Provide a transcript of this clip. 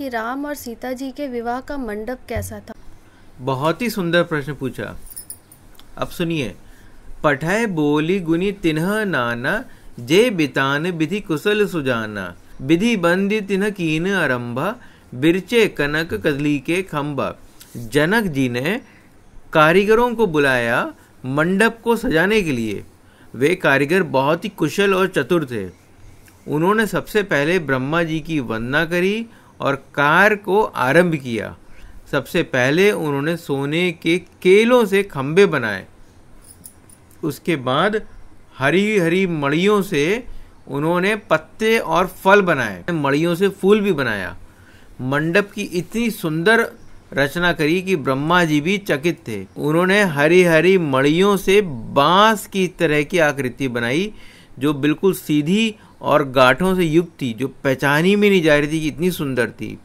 कि राम और सीता जी के विवाह का मंडप कैसा था बहुत ही सुंदर प्रश्न पूछा अब सुनिए पठय बोली गुनी तिन्ह नाना जे बितान विधि कुशल सुजाना विधि बंदी तिन्ह कीन आरंभा बिरचे कनक कदली के खम्बा जनक जी ने कारीगरों को बुलाया मंडप को सजाने के लिए वे कारीगर बहुत ही कुशल और चतुर थे उन्होंने सबसे पहले ब्रह्मा जी की वंदना करी और कार को आरंभ किया सबसे पहले उन्होंने सोने के केलों से खम्भे बनाए उसके बाद हरी हरी मड़ियों से उन्होंने पत्ते और फल बनाए मड़ियों से फूल भी बनाया मंडप की इतनी सुंदर रचना करी कि ब्रह्मा जी भी चकित थे उन्होंने हरी हरी मड़ियों से बांस की तरह की आकृति बनाई जो बिल्कुल सीधी और गाठों से युक्त थी जो पहचानी में नहीं जा रही थी कि इतनी सुंदर थी